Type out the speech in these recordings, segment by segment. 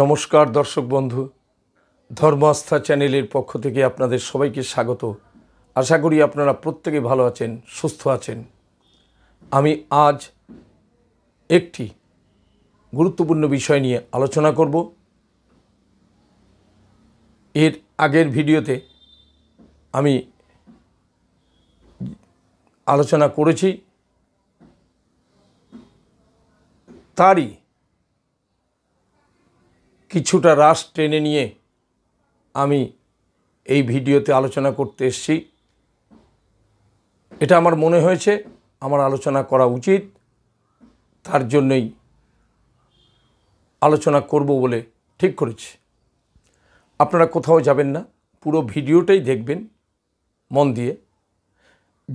নমস্কার দর্শক বন্ধু ধর্ম আস্থা চ্যানেলের পক্ষ থেকে আপনাদের সবাইকে স্বাগত আশা করি আপনারা প্রত্যেকে ভালো আছেন সুস্থ আছেন আমি আজ একটি গুরুত্বপূর্ণ বিষয় নিয়ে আলোচনা করব এর আগের ভিডিওতে আমি আলোচনা করেছি তারই কিছুটা রাশ টেনে নিয়ে আমি এই ভিডিওতে আলোচনা করতে এসছি এটা আমার মনে হয়েছে আমার আলোচনা করা উচিত তার জন্যই আলোচনা করব বলে ঠিক করেছি আপনারা কোথাও যাবেন না পুরো ভিডিওটাই দেখবেন মন দিয়ে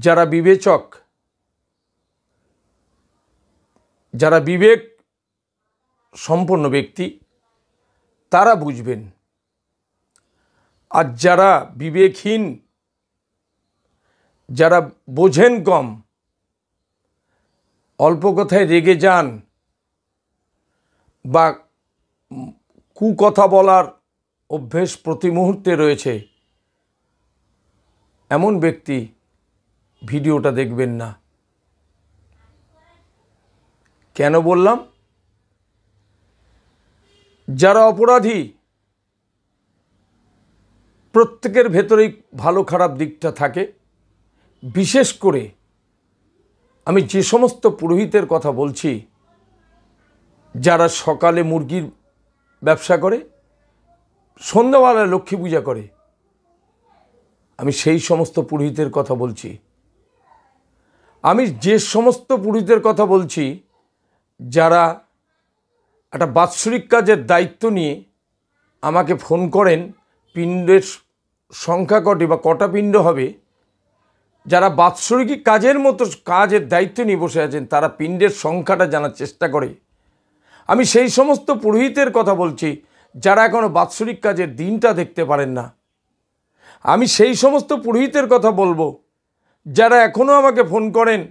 যারা বিবেচক যারা বিবেক সম্পন্ন ব্যক্তি তারা বুঝবেন আর যারা বিবেকহীন যারা বোঝেন কম অল্প কথায় রেগে যান বা কুকথা বলার অভ্যেস প্রতি মুহূর্তে রয়েছে এমন ব্যক্তি ভিডিওটা দেখবেন না কেন বললাম যারা অপরাধী প্রত্যেকের ভেতরেই ভালো খারাপ দিকটা থাকে বিশেষ করে আমি যে সমস্ত পুরোহিতের কথা বলছি যারা সকালে মুরগির ব্যবসা করে সন্ধ্যাবেলায় লক্ষ্মী পূজা করে আমি সেই সমস্ত পুরোহিতের কথা বলছি আমি যে সমস্ত পুরোহিতের কথা বলছি যারা একটা বাৎসরিক কাজের দায়িত্ব নিয়ে আমাকে ফোন করেন পিণ্ডের সংখ্যা কটি বা কটা পিণ্ড হবে যারা বাৎসরিক কাজের মতো কাজের দায়িত্ব নিয়ে বসে আছেন তারা পিণ্ডের সংখ্যাটা জানার চেষ্টা করে আমি সেই সমস্ত পুরোহিতের কথা বলছি যারা এখনও বাৎসরিক কাজের দিনটা দেখতে পারেন না আমি সেই সমস্ত পুরোহিতের কথা বলবো যারা এখনও আমাকে ফোন করেন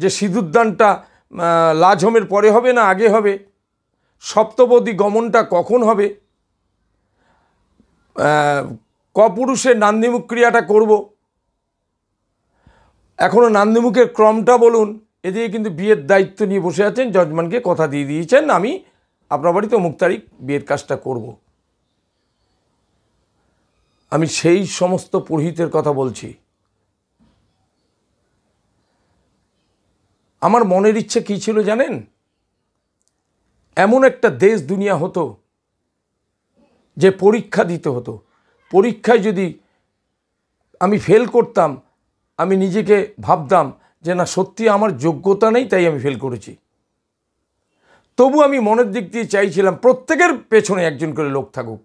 যে সিঁদুরদানটা লাজহমের পরে হবে না আগে হবে সপ্তপদী গমনটা কখন হবে কপুরুষের নান্দিমুখ ক্রিয়াটা করব এখনও নান্দিমুখের ক্রমটা বলুন এদিকে কিন্তু বিয়ের দায়িত্ব নিয়ে বসে আছেন জজমানকে কথা দিয়ে দিয়েছেন আমি আপনার বাড়িতে অমুক তারিখ বিয়ের কাজটা করব আমি সেই সমস্ত পুরোহিতের কথা বলছি আমার মনের ইচ্ছে কী ছিল জানেন এমন একটা দেশ দুনিয়া হতো যে পরীক্ষা দিতে হতো পরীক্ষায় যদি আমি ফেল করতাম আমি নিজেকে ভাবতাম যে না সত্যি আমার যোগ্যতা নেই তাই আমি ফেল করেছি তবু আমি মনের দিক দিয়ে চাইছিলাম প্রত্যেকের পেছনে একজন করে লোক থাকুক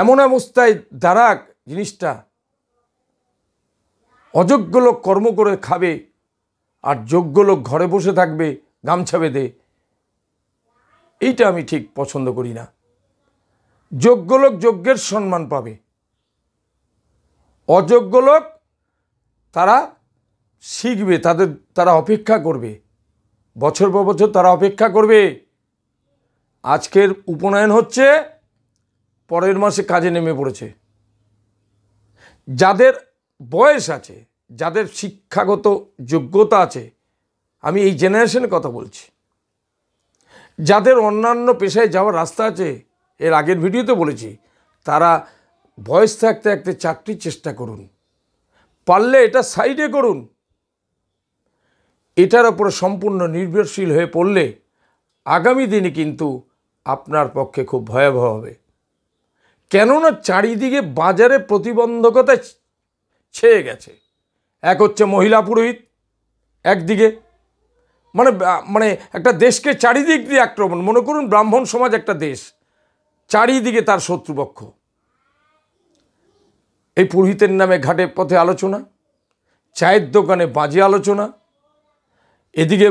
এমন অবস্থায় দাঁড়াক জিনিসটা অযোগ্য লোক কর্ম করে খাবে আর যোগ্য লোক ঘরে বসে থাকবে গামছা বেঁধে এইটা আমি ঠিক পছন্দ করি না যোগ্য লোক যজ্ঞের সম্মান পাবে অযোগ্য লোক তারা শিখবে তাদের তারা অপেক্ষা করবে বছর পর বছর তারা অপেক্ষা করবে আজকের উপনয়ন হচ্ছে পরের মাসে কাজে নেমে পড়েছে যাদের বয়স আছে যাদের শিক্ষাগত যোগ্যতা আছে আমি এই জেনারেশনের কথা বলছি যাদের অন্যান্য পেশায় যাওয়ার রাস্তা আছে এর আগের ভিডিওতে বলেছি তারা বয়স থাকতে থাকতে চাকরির চেষ্টা করুন পারলে এটা সাইডে করুন এটার ওপর সম্পূর্ণ নির্ভরশীল হয়ে পড়লে আগামী দিনে কিন্তু আপনার পক্ষে খুব ভয়াবহ হবে কেননা চারিদিকে বাজারে প্রতিবন্ধকতা ছেয়ে গেছে এক হচ্ছে মহিলা পুরোহিত একদিকে মানে মানে একটা দেশকে চারিদিক দিয়ে আক্রমণ মনে করুন ব্রাহ্মণ সমাজ একটা দেশ চারিদিকে তার শত্রুপক্ষ এই পুরোহিতের নামে ঘাটে পথে আলোচনা চায়ের দোকানে বাজে আলোচনা এদিকে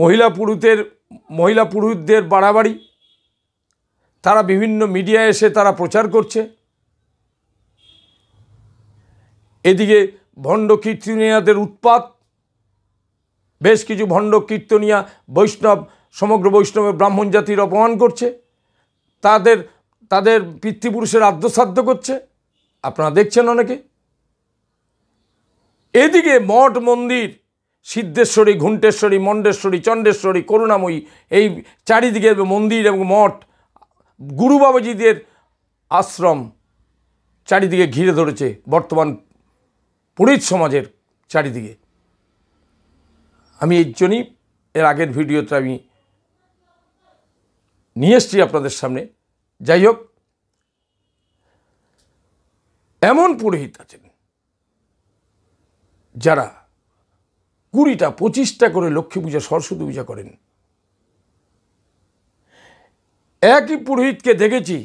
মহিলা পুরুষের মহিলা পুরুষদের বাড়াবাড়ি তারা বিভিন্ন মিডিয়ায় এসে তারা প্রচার করছে এদিকে ভণ্ড কীর্তনীয়াদের উৎপাত বেশ কিছু ভণ্ড কীর্তনিয়া বৈষ্ণব সমগ্র বৈষ্ণবে ব্রাহ্মণ জাতির অপমান করছে তাদের তাদের পিতৃপুরুষের আদ্যসাধ্য করছে আপনারা দেখছেন অনেকে এদিকে মঠ মন্দির সিদ্ধেশ্বরী ঘুণ্টেশ্বরী মণ্ডেশ্বরী চণ্ডেশ্বরী করুণাময়ী এই চারিদিকে মন্দির এবং মঠ গুরু আশ্রম চারিদিকে ঘিরে ধরেছে বর্তমান পুরীত সমাজের চারিদিকে আমি এর জন্যই এর আগের ভিডিওতে আমি নিয়ে এসছি আপনাদের সামনে যাই হোক এমন পুরোহিত আছেন যারা কুড়িটা পঁচিশটা করে লক্ষ্মী পূজা সরস্বতী পূজা করেন একই পুরোহিতকে দেখেছি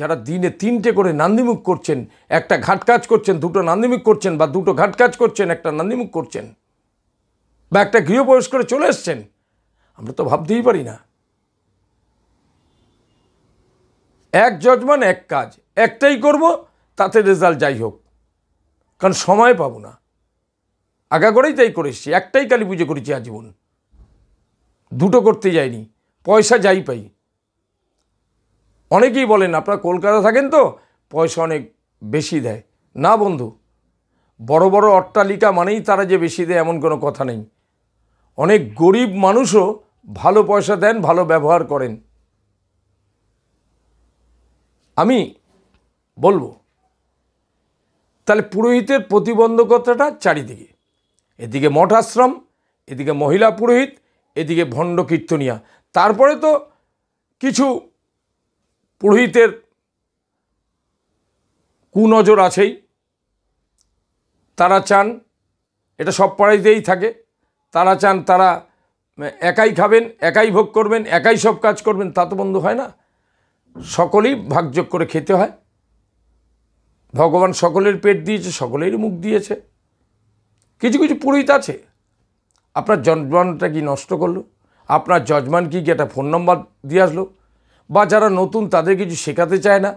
যারা দিনে তিনটে করে নান্দিমুখ করছেন একটা ঘাট কাজ করছেন দুটো নান্দিমুখ করছেন বা দুটো ঘাট কাজ করছেন একটা নান্দিমুখ করছেন বা একটা গৃহপ্রবেশ করে চলে এসছেন আমরা তো ভাবতেই পারি না এক জজমান এক কাজ একটাই করব তাতে রেজাল্ট যাই হোক কারণ সময় পাবো না আগাগোড়াই তাই করে এসেছি একটাই কালী পুজো করেছি আজীবন দুটো করতে যাইনি পয়সা যাই পাই অনেকেই বলেন আপনারা কলকাতা থাকেন তো পয়সা অনেক বেশি দেয় না বন্ধু বড় বড় অট্টালিকা মানেই তারা যে বেশি দেয় এমন কোনো কথা নেই অনেক গরিব মানুষও ভালো পয়সা দেন ভালো ব্যবহার করেন আমি বলবো তাহলে পুরোহিতের প্রতিবন্ধকতাটা চারিদিকে এদিকে মঠ আশ্রম এদিকে মহিলা পুরোহিত এদিকে ভণ্ড কীর্তনিয়া তারপরে তো কিছু পুরোহিতের কুনজর আছেই তারা চান এটা সব পাড়াইতেই থাকে তারা চান তারা একাই খাবেন একাই ভোগ করবেন একাই সব কাজ করবেন তা তো বন্ধ হয় না সকলেই ভাগযোগ করে খেতে হয় ভগবান সকলের পেট দিয়েছে সকলেরই মুখ দিয়েছে কিছু কিছু পুরোহিত আছে আপনার জজমানটা কি নষ্ট করলো আপনার জজমান কি একটা ফোন নম্বর দিয়ে আসলো বা যারা নতুন তাদের কিছু শেখাতে চায় না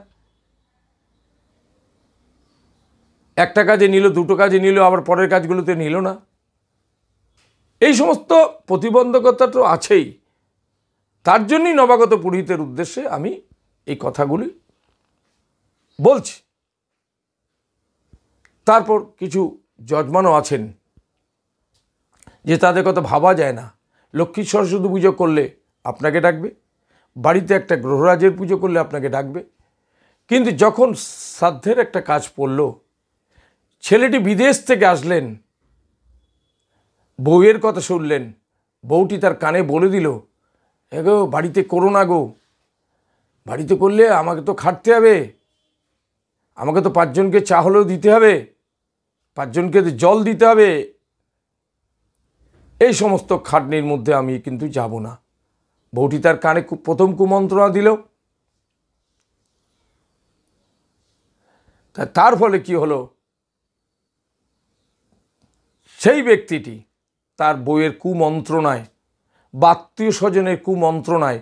একটা কাজে নিল দুটো কাজে নিল আবার পরের কাজগুলোতে নিল না এই সমস্ত প্রতিবন্ধকতা তো আছেই তার জন্যই নবাগত পুরোহিতের উদ্দেশ্যে আমি এই কথাগুলি বলছি তারপর কিছু যজমানও আছেন যে তাদের কথা ভাবা যায় না লক্ষ্মী সরস্বতী পুজো করলে আপনাকে ডাকবে বাড়িতে একটা গ্রহরাজের পুজো করলে আপনাকে ডাকবে কিন্তু যখন শ্রাদ্ধের একটা কাজ পড়ল ছেলেটি বিদেশ থেকে আসলেন বউয়ের কথা শুনলেন বউটি তার কানে বলে দিল এগো বাড়িতে করো না গো বাড়িতে করলে আমাকে তো খাটতে হবে আমাকে তো পাঁচজনকে চা হলেও দিতে হবে পাঁচজনকে জল দিতে হবে এই সমস্ত খাটনির মধ্যে আমি কিন্তু যাব না বউটি তার কানে প্রথম কুমন্ত্রণা দিল তার ফলে কি হলো সেই ব্যক্তিটি তার বইয়ের কুমন্ত্রণায় বাত্মীয় স্বজনের কুমন্ত্রণায়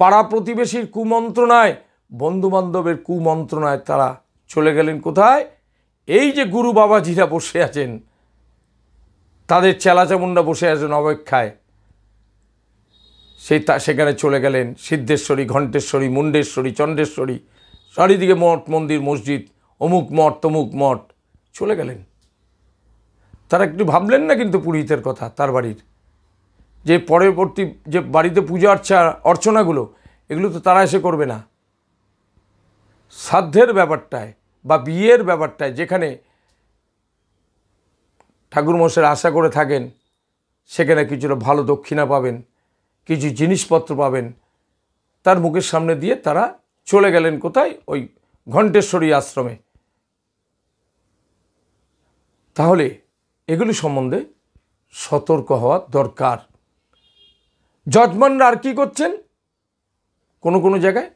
পাড়া প্রতিবেশীর কুমন্ত্রণায় বন্ধুবান্ধবের কুমন্ত্রণায় তারা চলে গেলেন কোথায় এই যে গুরু বাবাজিরা বসে আছেন তাদের চেলাচামুন্ডা বসে আছেন অপেক্ষায় সেই তা সেখানে চলে গেলেন সিদ্ধেশ্বরী ঘণ্টেশ্বরী মুন্ডেশ্বরী চণ্ডেশ্বরী চারিদিকে মঠ মন্দির মসজিদ অমুক মঠ তমুক মঠ চলে গেলেন তারা একটু ভাবলেন না কিন্তু পুরোহিতের কথা তার বাড়ির যে পরবর্তী যে বাড়িতে পূজা অর্চা অর্চনাগুলো এগুলো তো তারা এসে করবে না সাধ্যের ব্যাপারটায় বা বিয়ের ব্যাপারটায় যেখানে ঠাকুরমশাই আশা করে থাকেন সেখানে কিছুটা ভালো দক্ষিণা পাবেন কিছু জিনিসপত্র পাবেন তার মুখের সামনে দিয়ে তারা চলে গেলেন কোথায় ওই ঘণ্টেশ্বরী আশ্রমে তাহলে এগুলি সম্বন্ধে সতর্ক হওয়া দরকার জজমানরা আর কী করছেন কোনো কোনো জায়গায়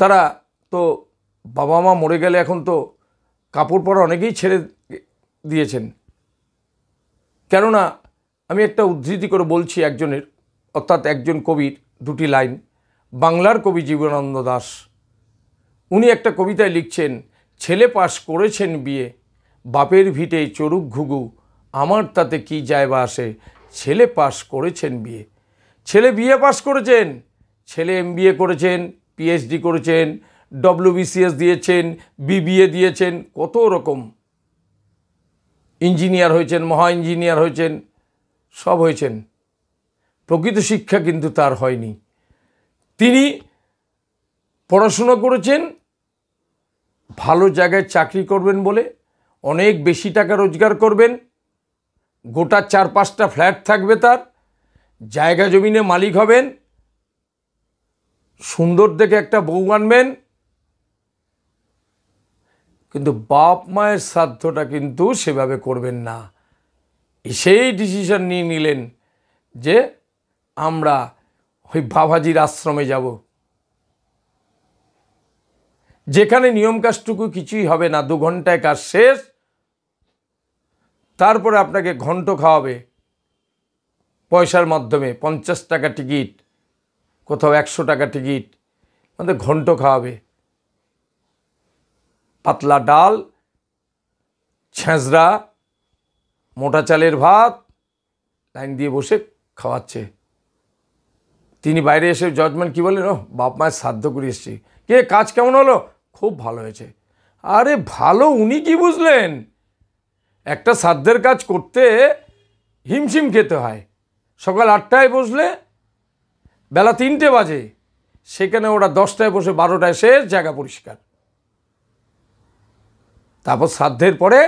তারা তো বাবা মা মরে গেলে এখন তো কাপড় পরা অনেকেই ছেড়ে দিয়েছেন কেননা আমি একটা উদ্ধৃতি করে বলছি একজনের অর্থাৎ একজন কবির দুটি লাইন বাংলার কবি জীবনানন্দ দাস উনি একটা কবিতায় লিখছেন ছেলে পাশ করেছেন বিয়ে বাপের ভিটে চরুক ঘুঘু আমার তাতে কি যায় বা আসে ছেলে পাশ করেছেন বিয়ে ছেলে বিয়ে পাশ করেছেন ছেলে এম করেছেন পিএইচডি করেছেন ডব্লিউবিসিএস দিয়েছেন বিবিএ দিয়েছেন কত রকম ইঞ্জিনিয়ার হয়েছেন মহা ইঞ্জিনিয়ার হয়েছেন সব হয়েছেন প্রকৃত শিক্ষা কিন্তু তার হয়নি তিনি পড়াশুনো করেছেন ভালো জায়গায় চাকরি করবেন বলে অনেক বেশি টাকা রোজগার করবেন গোটা চার পাঁচটা ফ্ল্যাট থাকবে তার জায়গা জমিনে মালিক হবেন সুন্দর দেখে একটা বউ আনবেন কিন্তু বাপ মায়ের শ্রাদ্ধটা কিন্তু সেভাবে করবেন না সেই ডিসিশন নিয়ে নিলেন যে আমরা ওই বাবাজির আশ্রমে যাব যেখানে নিয়ম কাজটুকু কিছুই হবে না দু ঘন্টায় কাজ শেষ তারপরে আপনাকে ঘন্ট খাওয়াবে পয়সার মাধ্যমে পঞ্চাশ টাকা টিকিট কোথাও একশো টাকা টিকিট আমাদের ঘন্ট খাওয়াবে পাতলা ডাল ছেঁচড়া মোটা চালের ভাত লাইন দিয়ে বসে খাওয়াচ্ছে তিনি বাইরে এসে জজমেন্ট কি বলেন ও বাপ মায়ের শ্রাদ্ধ করে এসছি কে কাজ কেমন হলো খুব ভালো হয়েছে আরে ভালো উনি কি বুঝলেন একটা সাধ্যের কাজ করতে হিমশিম খেতে হয় সকাল আটটায় বসলে বেলা তিনটে বাজে সেখানে ওরা দশটায় বসে বারোটায় শেষ জায়গা পরিষ্কার তারপর শ্রাদ্ধের পরে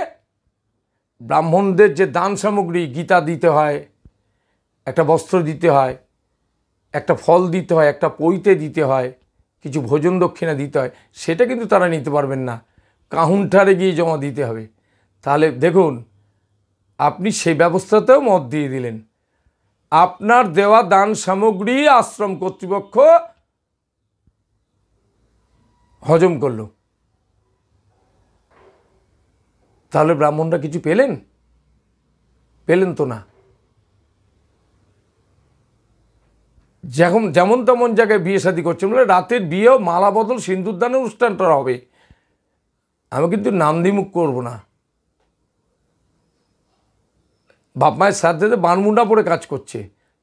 ব্রাহ্মণদের যে দান সামগ্রী গীতা দিতে হয় একটা বস্ত্র দিতে হয় একটা ফল দিতে হয় একটা পৈতে দিতে হয় কিছু ভোজন দক্ষিণা দিতে হয় সেটা কিন্তু তারা নিতে পারবেন না কাউন্টারে গিয়ে জমা দিতে হবে তাহলে দেখুন আপনি সেই ব্যবস্থাতেও মত দিয়ে দিলেন আপনার দেওয়া দান সামগ্রী আশ্রম কর্তৃপক্ষ হজম করল তাহলে ব্রাহ্মণরা কিছু পেলেন পেলেন তো না যেমন যেমন তেমন জায়গায় বিয়ে শাদি করছে বলে রাতের বিয়েও মালা বদল সিন্দুরদানের অনুষ্ঠানটা হবে আমি কিন্তু দিমুখ করব না বাপ মায়ের সাথে বানমুন্ডা পরে কাজ করছে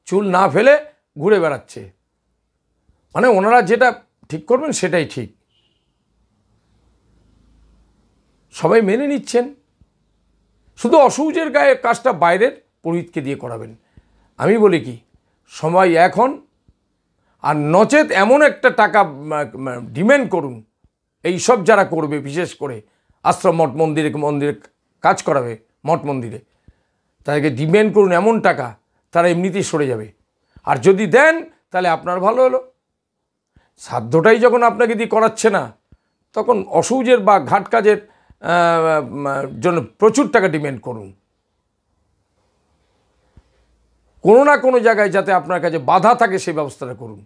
চুল না ফেলে ঘুরে বেড়াচ্ছে মানে ওনারা যেটা ঠিক করবেন সেটাই ঠিক সবাই মেনে নিচ্ছেন শুধু অসুজের গায়ে কাজটা বাইরের পুরোহিতকে দিয়ে করাবেন আমি বলি কি সময় এখন আর নচেত এমন একটা টাকা ডিম্যান্ড করুন এই সব যারা করবে বিশেষ করে আশ্রম মঠ মন্দিরে মন্দিরে কাজ করাবে মঠ মন্দিরে তাদেরকে ডিম্যান্ড করুন এমন টাকা তারা এমনিতেই সরে যাবে আর যদি দেন তাহলে আপনার ভালো হলো সাধ্যটাই যখন আপনাকে দিয়ে করাচ্ছে না তখন অসুজের বা ঘাট কাজের জন্য প্রচুর টাকা ডিম্যান্ড করুন কোনো না কোনো জায়গায় যাতে আপনার কাছে বাধা থাকে সেই ব্যবস্থাটা করুন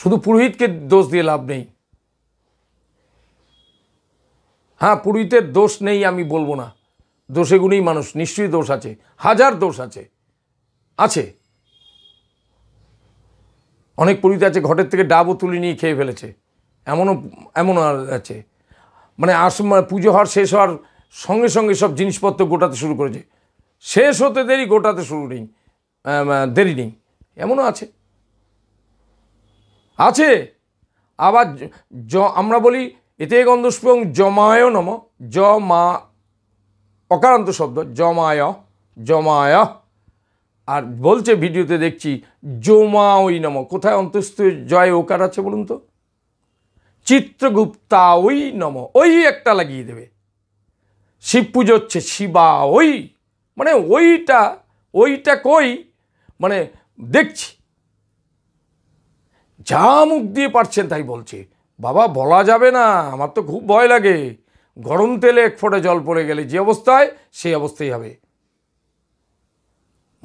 শুধু পুরোহিতকে দোষ দিয়ে লাভ নেই হ্যাঁ পুরোহিতের দোষ নেই আমি বলবো না দোষে গুণেই মানুষ নিশ্চয়ই দোষ আছে হাজার দোষ আছে আছে অনেক পুরোহিত আছে ঘটের থেকে ডাবও তুলে নিয়ে খেয়ে ফেলেছে এমনও এমনও আছে মানে আস মানে পুজো হওয়ার শেষ হওয়ার সঙ্গে সঙ্গে সব জিনিসপত্র গোটাতে শুরু করেছে শেষ হতে দেরি গোটাতে শুরু নেই দেরি নেই এমনও আছে আছে আবার জ আমরা বলি এতে গন্ধস্পং জমায় নম জ মা অকারান্ত শব্দ জমায় জমায় আর বলছে ভিডিওতে দেখছি জমাওই ওই নম কোথায় অন্তস্থ জয় ওকার আছে বলুন তো চিত্রগুপ্তা ওই নম ওই একটা লাগিয়ে দেবে শিব পুজো হচ্ছে শিবা ওই মানে ওইটা ওইটা কই মানে দেখছি যা মুখ দিয়ে পারছেন তাই বলছে বাবা বলা যাবে না আমার তো খুব ভয় লাগে গরম তেলে এক ফোঁটা জল পড়ে গেলে যে অবস্থায় সেই অবস্থায় হবে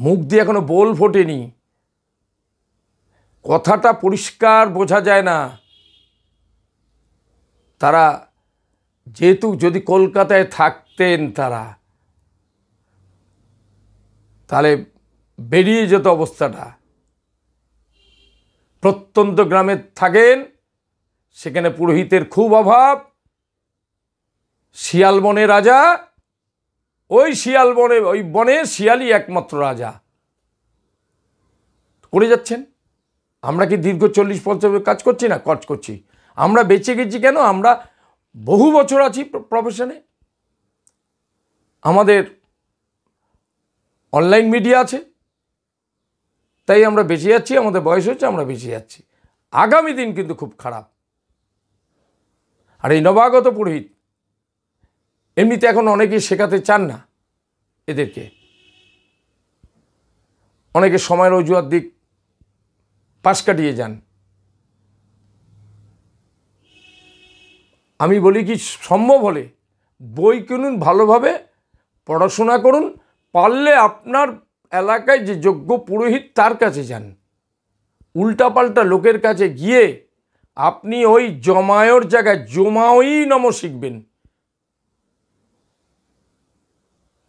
মুখ দিয়ে এখনো বোল ফোটেনি কথাটা পরিষ্কার বোঝা যায় না তারা যেহেতু যদি কলকাতায় থাকতেন তারা তাহলে বেরিয়ে যেত অবস্থাটা প্রত্যন্ত গ্রামে থাকেন সেখানে পুরোহিতের খুব অভাব শিয়াল বনে রাজা ওই শিয়াল বনে ওই বনে শিয়ালই একমাত্র রাজা করে যাচ্ছেন আমরা কি দীর্ঘ চল্লিশ পঞ্চাশ কাজ করছি না কাজ করছি আমরা বেঁচে গেছি কেন আমরা বহু বছর আছি প্রফেশনে আমাদের অনলাইন মিডিয়া আছে তাই আমরা বেঁচে যাচ্ছি আমাদের বয়স হচ্ছে আমরা বেঁচে যাচ্ছি আগামী দিন কিন্তু খুব খারাপ আর এই নবাগত পুরোহিত এমনিতে এখন অনেকেই শেখাতে চান না এদেরকে অনেকে সময়ের অজুহাত দিক পাশ কাটিয়ে যান আমি বলি কি সম্ভব হলে বই কিনুন ভালোভাবে পড়াশোনা করুন পারলে আপনার এলাকায় যে যোগ্য পুরোহিত তার কাছে যান উল্টাপাল্টা লোকের কাছে গিয়ে আপনি ওই জমায়র জায়গায় জমাওই নম শিখবেন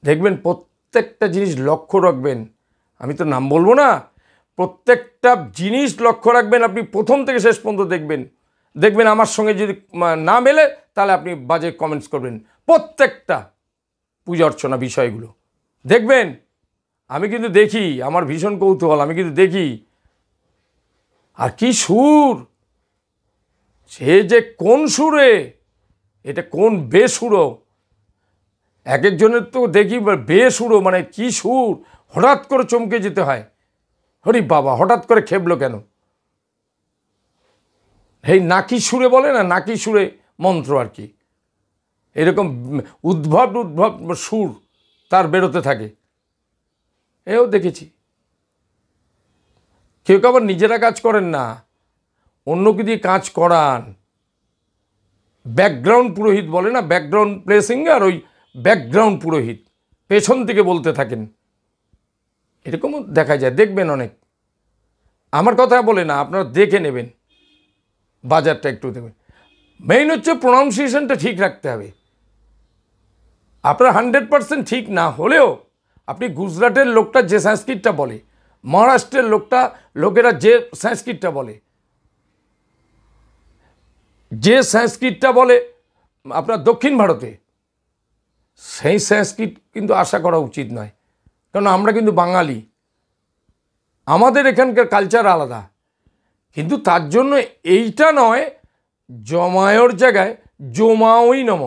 দেখবেন প্রত্যেকটা জিনিস লক্ষ্য রাখবেন আমি তো নাম বলবো না প্রত্যেকটা জিনিস লক্ষ্য রাখবেন আপনি প্রথম থেকে শেষ পর্যন্ত দেখবেন দেখবেন আমার সঙ্গে যদি না মেলে তাহলে আপনি বাজে কমেন্টস করবেন প্রত্যেকটা পূজা অর্চনা বিষয়গুলো দেখবেন আমি কিন্তু দেখি আমার ভীষণ কৌতূহল আমি কিন্তু দেখি আর কি সুর সে যে কোন সুরে এটা কোন বেসুরো এক একজনের তো দেখি বেসুরো মানে কি সুর হঠাৎ করে চমকে যেতে হয় হরি বাবা হঠাৎ করে খেপলো কেন এই নাকি সুরে বলে না নাকি সুরে মন্ত্র আর কি এরকম উদ্ভব উদ্ভব সুর তার বেরোতে থাকে এও দেখেছি কেউ আবার নিজেরা কাজ করেন না অন্যকে দিয়ে কাজ করান ব্যাকগ্রাউন্ড পুরোহিত বলে না ব্যাকগ্রাউন্ড প্লেসিং আর ওই ব্যাকগ্রাউন্ড পুরোহিত পেছন থেকে বলতে থাকেন এরকমও দেখা যায় দেখবেন অনেক আমার কথা বলে না আপনারা দেখে নেবেন বাজারটা একটু দেবেন মেইন হচ্ছে প্রোনাউন্সিয়েশনটা ঠিক রাখতে হবে আপনার হান্ড্রেড পারসেন্ট ঠিক না হলেও আপনি গুজরাটের লোকটা যে সংস্কৃতটা বলে মহারাষ্ট্রের লোকটা লোকেরা যে সংস্কৃতটা বলে যে সংস্কৃতটা বলে আপনার দক্ষিণ ভারতে সেই সংস্কৃত কিন্তু আশা করা উচিত নয় কারণ আমরা কিন্তু বাঙালি আমাদের এখানকার কালচার আলাদা কিন্তু তার জন্য এইটা নয় জমায়র জায়গায় জমাওই নম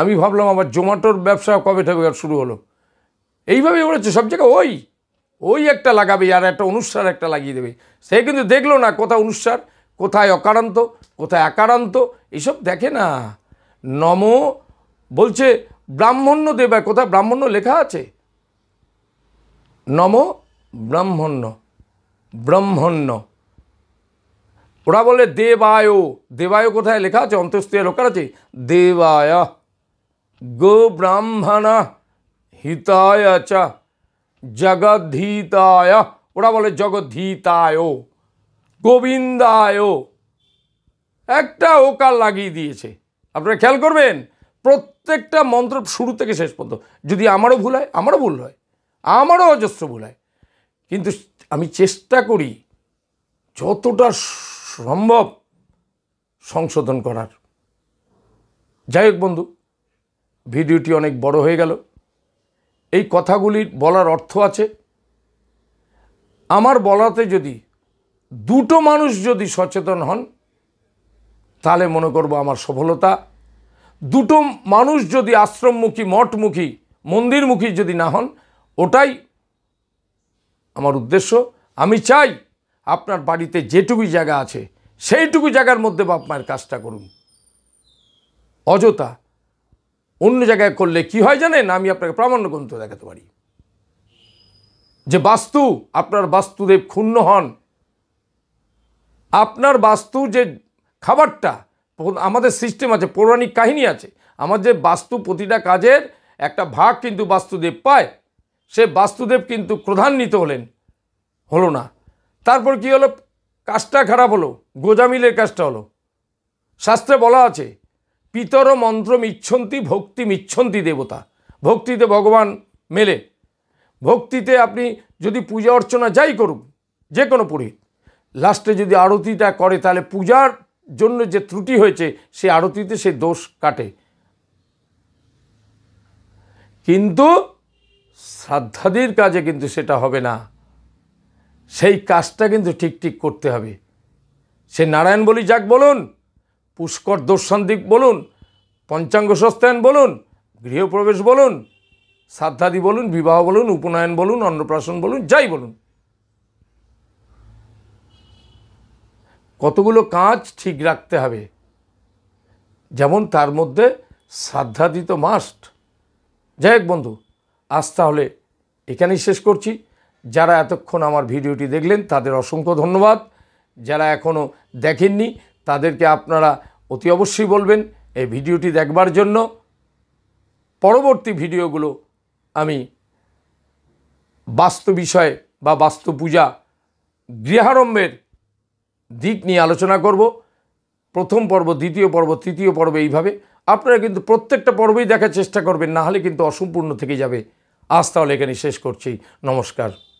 আমি ভাবলাম আমার জোম্যাটোর ব্যবসা কবে থেকে শুরু হলো এইভাবে বলেছে সব জায়গায় ওই ওই একটা লাগাবে আর একটা অনুষ্ঠান একটা লাগিয়ে দেবে সে কিন্তু দেখলো না কোথায় অনুষ্ঠান কোথায় অকারান্ত কোথায় আকারান্ত এসব দেখে না নম বলছে ব্রাহ্মণ্য দেবায় কোথায় ব্রাহ্মণ্য লেখা আছে নম ব্রাহ্মণ্য ব্রাহ্মণ্য ওরা বলে দেবায় দেবায় কোথায় লেখা আছে অন্তস্থ লোকার আছে দেবায় গো হিতায় চ জগদ্ধিতায় ওরা বলে জগদ্ধিতায় গোবিন্দায় একটা ওকার লাগিয়ে দিয়েছে আপনারা খেয়াল করবেন প্রত্যেকটা মন্ত্র শুরু থেকে শেষ পর্যন্ত যদি আমারও ভুল হয় আমারও ভুল হয় আমারও অজস্র ভুল হয় কিন্তু আমি চেষ্টা করি যতটা সম্ভব সংশোধন করার যাই হোক বন্ধু ভিডিওটি অনেক বড় হয়ে গেল এই কথাগুলির বলার অর্থ আছে আমার বলাতে যদি দুটো মানুষ যদি সচেতন হন তাহলে মনে করব আমার সফলতা দুটো মানুষ যদি আশ্রমমুখী মঠমুখী মন্দিরমুখী যদি না হন ওটাই আমার উদ্দেশ্য আমি চাই আপনার বাড়িতে যেটুকু জায়গা আছে সেইটুকু জায়গার মধ্যে বাপ মায়ের কাজটা করুন অযথা অন্য জায়গায় করলে কি হয় জানেন আমি আপনাকে প্রামাণ্য গ্রন্থ দেখাতে পারি যে বাস্তু আপনার বাস্তুদেব ক্ষুণ্ণ হন আপনার বাস্তু যে খাবারটা আমাদের সিস্টেম আছে পৌরাণিক কাহিনী আছে আমার যে বাস্তু প্রতিটা কাজের একটা ভাগ কিন্তু বাস্তুদেব পায় সে বাস্তুদেব কিন্তু ক্রধান্বিত হলেন হলো না তারপর কি হলো কাজটা খারাপ হলো গোজামিলের কাজটা হলো শাস্ত্রে বলা আছে পিতর মন্ত্র মিচ্ছন্তি ভক্তি মিচ্ছন্তি দেবতা ভক্তিতে ভগবান মেলে ভক্তিতে আপনি যদি পূজা অর্চনা যাই করুন যে কোনো পুরী লাস্টে যদি আরতিটা করে তাহলে পূজার জন্য যে ত্রুটি হয়েছে সে আরতিতে সে দোষ কাটে কিন্তু শ্রাদ্ধাদির কাজে কিন্তু সেটা হবে না সেই কাজটা কিন্তু ঠিক ঠিক করতে হবে সে নারায়ণ বলি যাক বলুন পুষ্কর দর্শনদ্বীপ বলুন পঞ্চাঙ্গ সস্তায়ন বলুন গৃহপ্রবেশ বলুন শ্রাদ্ধাদি বলুন বিবাহ বলুন উপনয়ন বলুন অন্নপ্রাশন বলুন যাই বলুন কতগুলো কাজ ঠিক রাখতে হবে যেমন তার মধ্যে শ্রাদ্ধাদি তো মাস্ট যাই হোক বন্ধু আজ তাহলে এখানেই শেষ করছি যারা এতক্ষণ আমার ভিডিওটি দেখলেন তাদের অসংখ্য ধন্যবাদ যারা এখনও দেখেননি তাদেরকে আপনারা অতি অবশ্যই বলবেন এই ভিডিওটি দেখবার জন্য পরবর্তী ভিডিওগুলো আমি বাস্তু বিষয় বা বাস্তু পূজা গৃহারম্ভের দিক নিয়ে আলোচনা করব প্রথম পর্ব দ্বিতীয় পর্ব তৃতীয় পর্ব এইভাবে আপনারা কিন্তু প্রত্যেকটা পর্বই দেখার চেষ্টা করবেন না হলে কিন্তু অসম্পূর্ণ থেকে যাবে আজ তাহলে এখানে শেষ করছি নমস্কার